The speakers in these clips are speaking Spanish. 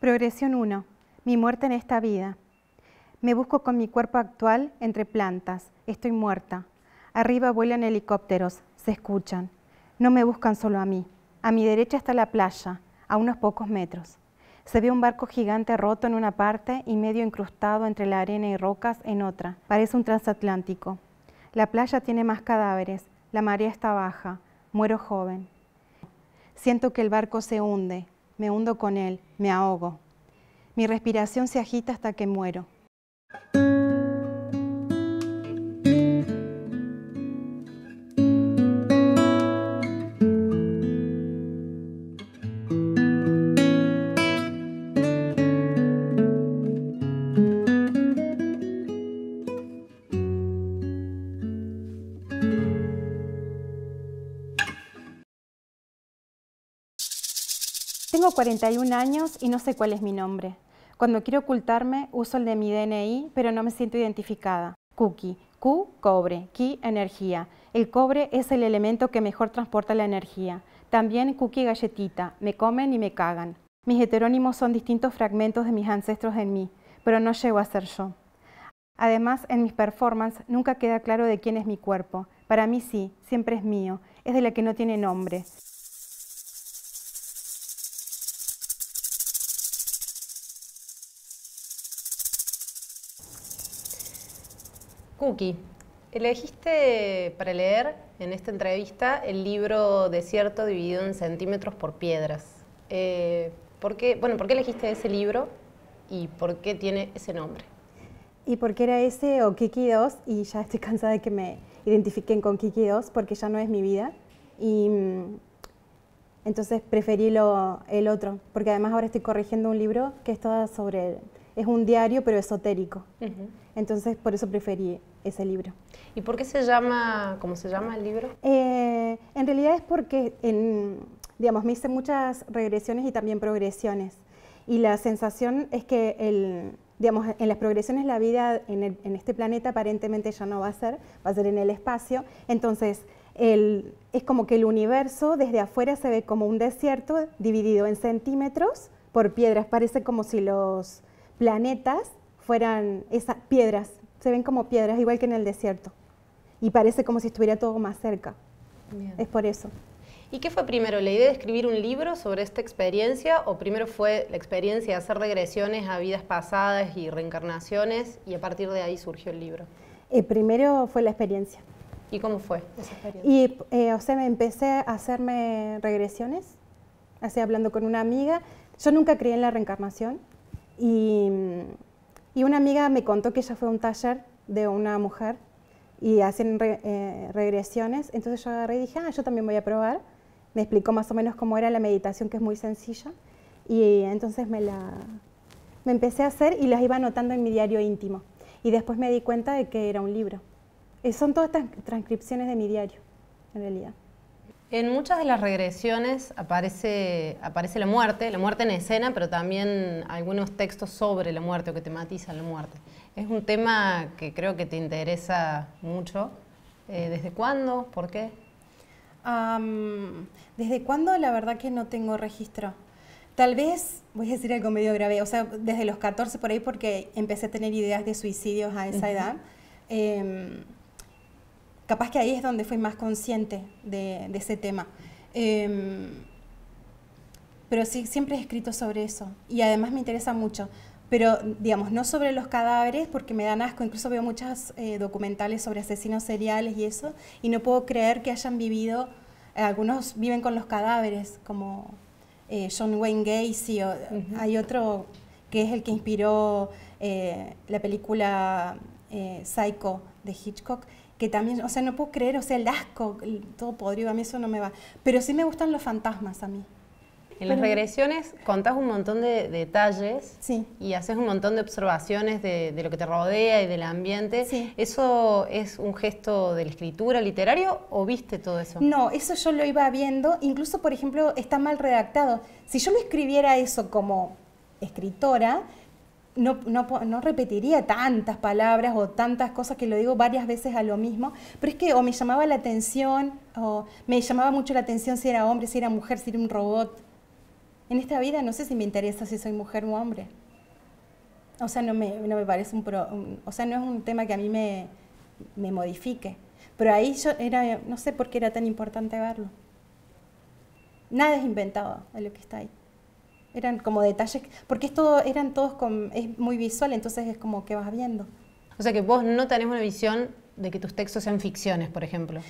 Progresión 1. Mi muerte en esta vida. Me busco con mi cuerpo actual entre plantas. Estoy muerta. Arriba vuelan helicópteros. Se escuchan. No me buscan solo a mí. A mi derecha está la playa, a unos pocos metros. Se ve un barco gigante roto en una parte y medio incrustado entre la arena y rocas en otra. Parece un transatlántico. La playa tiene más cadáveres. La marea está baja. Muero joven. Siento que el barco se hunde me hundo con él, me ahogo. Mi respiración se agita hasta que muero. 41 años y no sé cuál es mi nombre. Cuando quiero ocultarme, uso el de mi DNI, pero no me siento identificada. Cookie. Q, cobre. Ki, energía. El cobre es el elemento que mejor transporta la energía. También cookie galletita. Me comen y me cagan. Mis heterónimos son distintos fragmentos de mis ancestros en mí, pero no llego a ser yo. Además, en mis performances nunca queda claro de quién es mi cuerpo. Para mí sí, siempre es mío, es de la que no tiene nombre. Cookie, elegiste para leer en esta entrevista el libro Desierto dividido en centímetros por piedras. Eh, ¿por, qué, bueno, ¿Por qué elegiste ese libro y por qué tiene ese nombre? Y porque era ese o Kiki 2 y ya estoy cansada de que me identifiquen con Kiki 2 porque ya no es mi vida. Y mm, entonces preferí lo, el otro, porque además ahora estoy corrigiendo un libro que es todo sobre es un diario pero esotérico. Entonces por eso preferí ese libro. ¿Y por qué se llama, cómo se llama el libro? Eh, en realidad es porque, en, digamos, me hice muchas regresiones y también progresiones. Y la sensación es que el, digamos, en las progresiones la vida en, este planeta aparentemente ya no va a ser, va a ser en el espacio. Entonces, es como que el universo desde afuera se ve como un desierto dividido en centímetros por piedras. Parece como si los planetas fueran esas piedras, se ven como piedras, igual que en el desierto. Y parece como si estuviera todo más cerca. Es por eso. ¿Y qué fue primero, la idea de escribir un libro sobre esta experiencia o primero fue la experiencia de hacer regresiones a vidas pasadas y reencarnaciones y a partir de ahí surgió el libro? Eh, primero fue la experiencia. ¿Y cómo fue esa experiencia? Y, eh, o sea, me empecé a hacerme regresiones, así hablando con una amiga. Yo nunca creí en la reencarnación, y, una amiga me contó que ella fue a un taller de una mujer y hacen eh, regresiones. Entonces yo agarré y dije, ah, yo también voy a probar. Me explicó más o menos cómo era la meditación, que es muy sencilla. Y entonces me la empecé a hacer y las iba anotando en mi diario íntimo. Y después me di cuenta de que era un libro. son todas transcripciones de mi diario, en realidad. En muchas de las regresiones aparece, aparece la muerte, la muerte en escena, pero también algunos textos sobre la muerte o que tematizan la muerte. Es un tema que creo que te interesa mucho. Eh, ¿Desde cuándo? ¿Por qué? ¿Desde cuándo? La verdad que no tengo registro. Tal vez, voy a decir algo medio grave, o sea, desde los 14 por ahí porque empecé a tener ideas de suicidios a esa edad. Em, capaz que ahí es donde fui más consciente de, ese tema. Em, pero sí, siempre he escrito sobre eso y además me interesa mucho. Pero, digamos, no sobre los cadáveres porque me dan asco. Incluso veo muchos eh, documentales sobre asesinos seriales y eso y no puedo creer que hayan vivido, eh, algunos viven con los cadáveres, como eh, John Wayne Gacy. Hay otro que es el que inspiró la película Psycho de Hitchcock que también, o sea, no puedo creer, o sea, el asco, todo podrido, a mí eso no me va. Pero sí me gustan los fantasmas a mí. En las regresiones contás un montón de, detalles y haces un montón de observaciones de, lo que te rodea y del ambiente. ¿Eso es un gesto de la escritura literario o viste todo eso? No, eso yo lo iba viendo. Incluso, por ejemplo, está mal redactado. Si yo me escribiera eso como escritora, no, repetiría tantas palabras o tantas cosas que lo digo varias veces a lo mismo, pero es que o me llamaba la atención, o me llamaba mucho la atención si era hombre, si era mujer, si era un robot. En esta vida no sé si me interesa si soy mujer o hombre. O sea, no me, parece un, O sea, no es un tema que a mí me, modifique. Pero ahí yo era, no sé por qué era tan importante verlo. Nada es inventado de lo que está ahí eran como detalles, porque esto eran todos es muy visual, entonces es como que vas viendo. O sea que vos no tenés una visión de que tus textos sean ficciones, por ejemplo,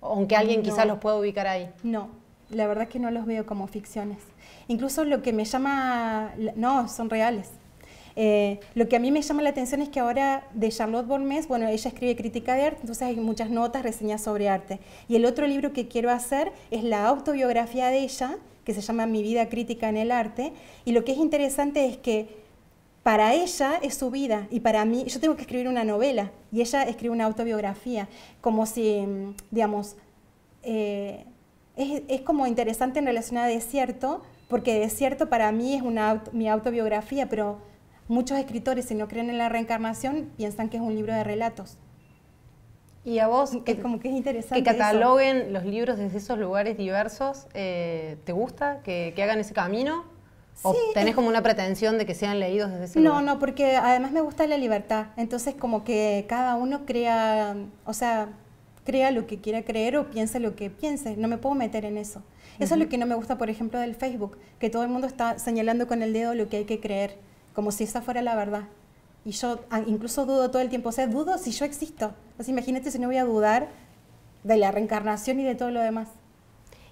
aunque alguien quizás los pueda ubicar ahí. No, la verdad es que no los veo como ficciones. Incluso lo que me llama, no, son reales. Eh, lo que a mí me llama la atención es que ahora de Charlotte Bormes, bueno, ella escribe crítica de arte, entonces hay muchas notas, reseñas sobre arte. Y el otro libro que quiero hacer es la autobiografía de ella, que se llama Mi vida crítica en el arte. Y lo que es interesante es que para ella es su vida y para mí, yo tengo que escribir una novela y ella escribe una autobiografía, como si, mm, digamos, eh, es, como interesante en relación a Desierto, porque Desierto para mí es mi autobiografía, pero Muchos escritores, si no creen en la reencarnación, piensan que es un libro de relatos. Y a vos, que, es como que es interesante. Que cataloguen los libros desde esos lugares diversos, eh, ¿te gusta que, hagan ese camino? ¿O tenés como una pretensión de que sean leídos desde ese No, lugar? no, porque además me gusta la libertad. Entonces, como que cada uno crea, o sea, crea lo que quiera creer o piense lo que piense. No me puedo meter en eso. Eso es lo que no me gusta, por ejemplo, del Facebook, que todo el mundo está señalando con el dedo lo que hay que creer como si esa fuera la verdad. Y yo ah, incluso dudo todo el tiempo, o sea, dudo si yo existo. Entonces imagínate si no voy a dudar de la reencarnación y de todo lo demás.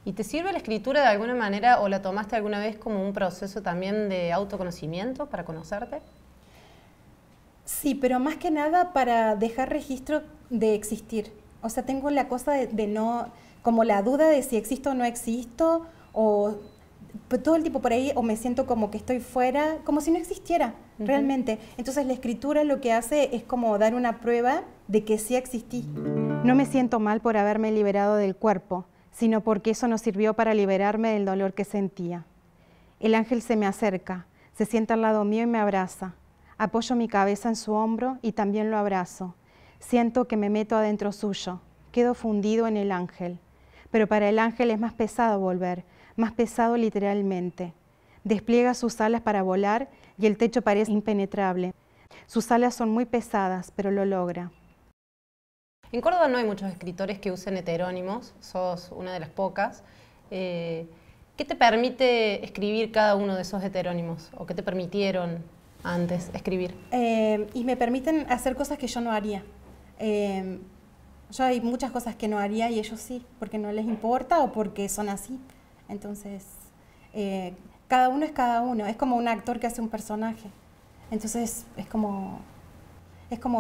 ¿Y te sirve la escritura de alguna manera o la tomaste alguna vez como un proceso también de autoconocimiento para conocerte? Sí, pero más que nada para dejar registro de existir. O sea, tengo la cosa de, de no, como la duda de si existo o no existo, o pues, todo el tiempo por ahí o me siento como que estoy fuera, como si no existiera realmente. Entonces la escritura lo que hace es como dar una prueba de que sí existí. No me siento mal por haberme liberado del cuerpo, sino porque eso nos sirvió para liberarme del dolor que sentía. El ángel se me acerca, se sienta al lado mío y me abraza. Apoyo mi cabeza en su hombro y también lo abrazo. Siento que me meto adentro suyo. Quedo fundido en el ángel. Pero para el ángel es más pesado volver, más pesado literalmente. Despliega sus alas para volar y el techo parece impenetrable. Sus alas son muy pesadas, pero lo logra. En Córdoba no hay muchos escritores que usen heterónimos, sos una de las pocas. Eh, ¿Qué te permite escribir cada uno de esos heterónimos? ¿O qué te permitieron antes escribir? Eh, y me permiten hacer cosas que yo no haría. Eh, yo hay muchas cosas que no haría y ellos sí, porque no les importa o porque son así. Entonces, eh, cada uno es cada uno, es como un actor que hace un personaje. Entonces, es como,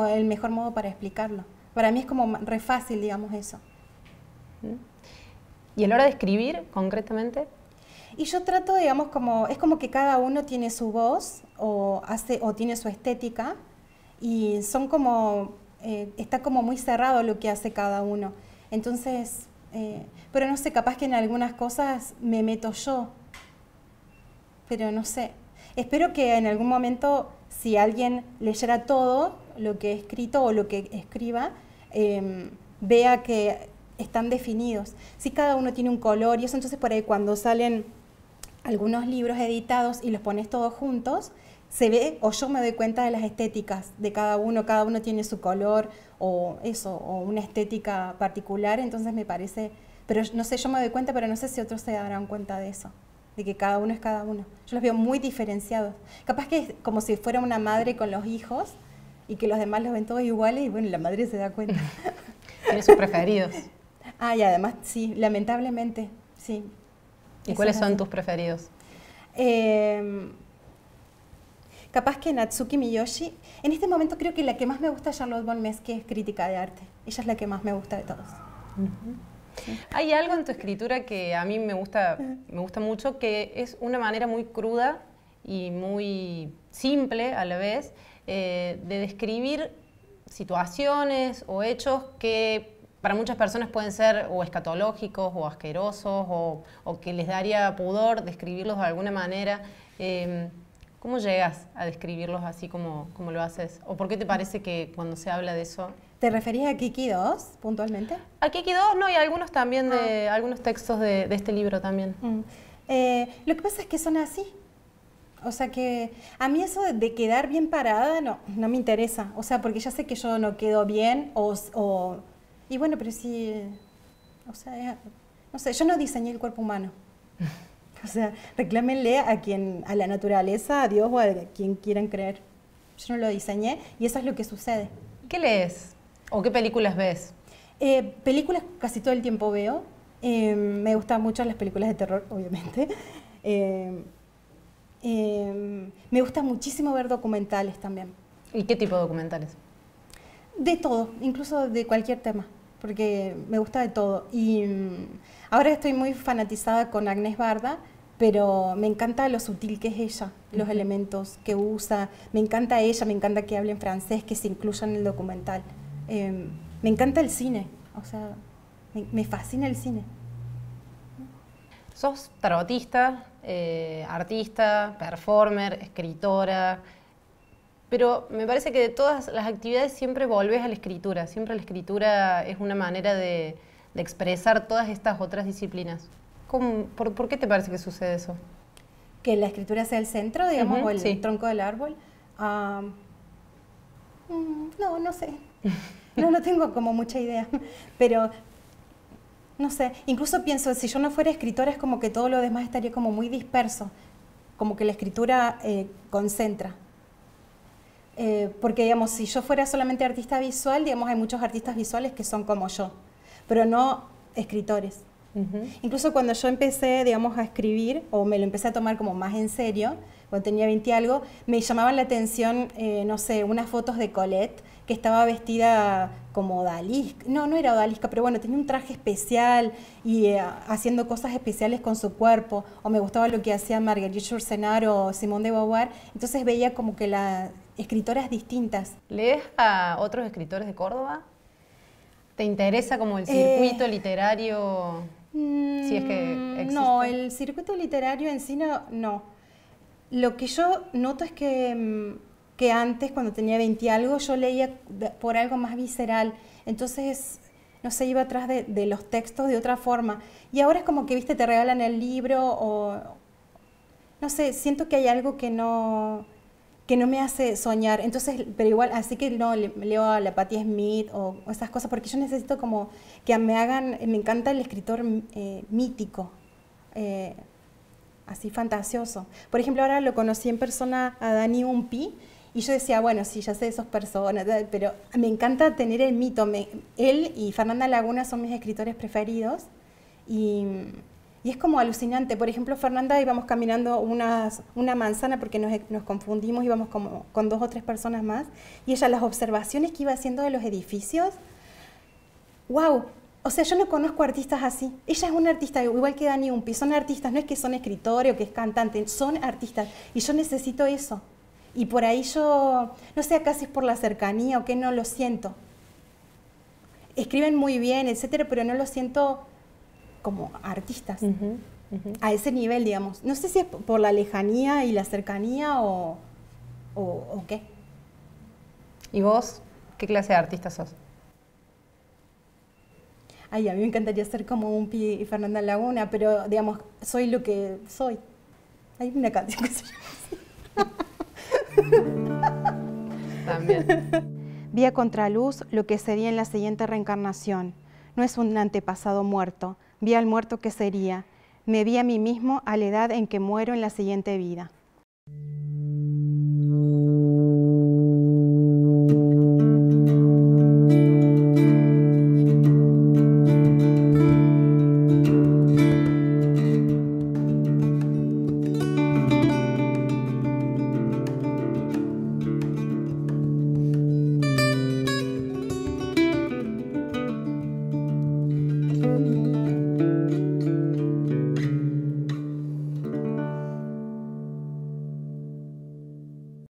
el mejor modo para explicarlo. Para mí es como re digamos, eso. ¿Mm? ¿Y en hora de escribir, concretamente? Y yo trato, digamos, como, es como que cada uno tiene su voz o, hace, o tiene su estética y son como, eh, está como muy cerrado lo que hace cada uno. Entonces, eh, pero no sé, capaz que en algunas cosas me meto yo, pero no sé. Espero que en algún momento, si alguien leyera todo lo que he escrito o lo que escriba, em, vea que están definidos. Si cada uno tiene un color y eso entonces por ahí cuando salen algunos libros editados y los pones todos juntos, se ve o yo me doy cuenta de las estéticas de cada uno, cada uno tiene su color o eso, o una estética particular, entonces me parece, pero no sé, yo me doy cuenta, pero no sé si otros se darán cuenta de eso, de que cada uno es cada uno. Yo los veo muy diferenciados. Capaz que es como si fuera una madre con los hijos y que los demás los ven todos iguales y bueno, la madre se da cuenta. tiene sus preferidos. Ah, y además, sí, lamentablemente, sí. ¿Y cuáles son tus preferidos? Eh, capaz que Natsuki Miyoshi. En este momento creo que la que más me gusta es Charlotte von que es crítica de arte. Ella es la que más me gusta de todos. Hay algo en tu escritura que a mí me gusta, me gusta mucho, que es una manera muy cruda y muy simple a la vez eh, de describir situaciones o hechos que para muchas personas pueden ser o escatológicos o asquerosos o, o que les daría pudor describirlos de alguna manera. Em, ¿Cómo llegas a describirlos así como, como lo haces? ¿O por qué te parece que cuando se habla de eso... ¿Te referís a Kiki 2 puntualmente? A Kiki 2, no, y algunos también, de ah. algunos textos de, este libro también. Mm. Eh, lo que pasa es que son así. O sea que a mí eso de quedar bien parada no, no me interesa. O sea, porque ya sé que yo no quedo bien o y bueno, pero sí... O sea, no sé, yo no diseñé el cuerpo humano. O sea, reclámenle a quien, a la naturaleza, a Dios o a quien quieran creer. Yo no lo diseñé y eso es lo que sucede. ¿Qué lees? ¿O qué películas ves? Eh, películas casi todo el tiempo veo. Em, me gustan mucho las películas de terror, obviamente. Em, em, me gusta muchísimo ver documentales también. ¿Y qué tipo de documentales? De todo, incluso de cualquier tema, porque me gusta de todo. Y mm, ahora estoy muy fanatizada con Agnes Barda, pero me encanta lo sutil que es ella, los elementos que usa, me encanta ella, me encanta que hable en francés, que se incluya en el documental. Em, me encanta el cine, o sea, me, fascina el cine. Sos tarotista, eh, artista, performer, escritora, pero me parece que de todas las actividades siempre volvés a la escritura, siempre la escritura es una manera de expresar todas estas otras disciplinas por, qué te parece que sucede eso? Que la escritura sea el centro, digamos, o el tronco del árbol. Ah, mm, no, no sé. No, no tengo como mucha idea. Pero, no sé, incluso pienso, si yo no fuera escritora es como que todo lo demás estaría como muy disperso, como que la escritura eh, concentra. Eh, porque, digamos, si yo fuera solamente artista visual, digamos, hay muchos artistas visuales que son como yo, pero no escritores. Incluso cuando yo empecé, digamos, a escribir, o me lo empecé a tomar como más en serio, cuando tenía 20 y algo, me llamaban la atención, eh, no sé, unas fotos de Colette que estaba vestida como odalisca, no, no era odalisca, pero bueno, tenía un traje especial y eh, haciendo cosas especiales con su cuerpo, o me gustaba lo que hacía Marguerite Yourcenar o Simón de Beauvoir, entonces veía como que las escritoras distintas. ¿Lees a otros escritores de Córdoba? ¿Te interesa como el circuito eh, literario? Mm, no, el circuito literario en sí no, Lo que yo noto es que, mm, antes, cuando tenía 20 algo, yo leía por algo más visceral. Entonces no sé, iba atrás de, de, los textos de otra forma. Y ahora es como que, viste, te regalan el libro o... No sé, siento que hay algo que no que no me hace soñar. Entonces, pero igual, así que no leo a la Patti Smith o, esas cosas, porque yo necesito como que me hagan, me encanta el escritor eh, mítico, eh, así fantasioso. Por ejemplo, ahora lo conocí en persona a Dani Umpi y yo decía, bueno, sí, ya sé de esas personas, pero me encanta tener el mito. él y Fernanda Laguna son mis escritores preferidos y y es como alucinante. Por ejemplo, Fernanda íbamos caminando una manzana porque nos, nos confundimos, íbamos como con dos o tres personas más, y ella las observaciones que iba haciendo de los edificios, wow, o sea, yo no conozco artistas así. Ella es una artista, igual que Dani Umpi. Son artistas, no es que son escritores o que es cantante, son artistas. Y yo necesito eso. Y por ahí yo, no sé acá si es por la cercanía o que no lo siento. Escriben muy bien, etcétera, pero no lo siento como artistas. A ese nivel, digamos. No sé si es por la lejanía y la cercanía o, o, qué. ¿Y vos qué clase de artista sos? Ay, a mí me encantaría ser como un Pi Fernanda Laguna, pero digamos, soy lo que soy. Hay una canción que se llama así. También. Vía contraluz lo que sería en la siguiente reencarnación. No es un antepasado muerto, vi al muerto que sería, me vi a mí mismo a la edad en que muero en la siguiente vida.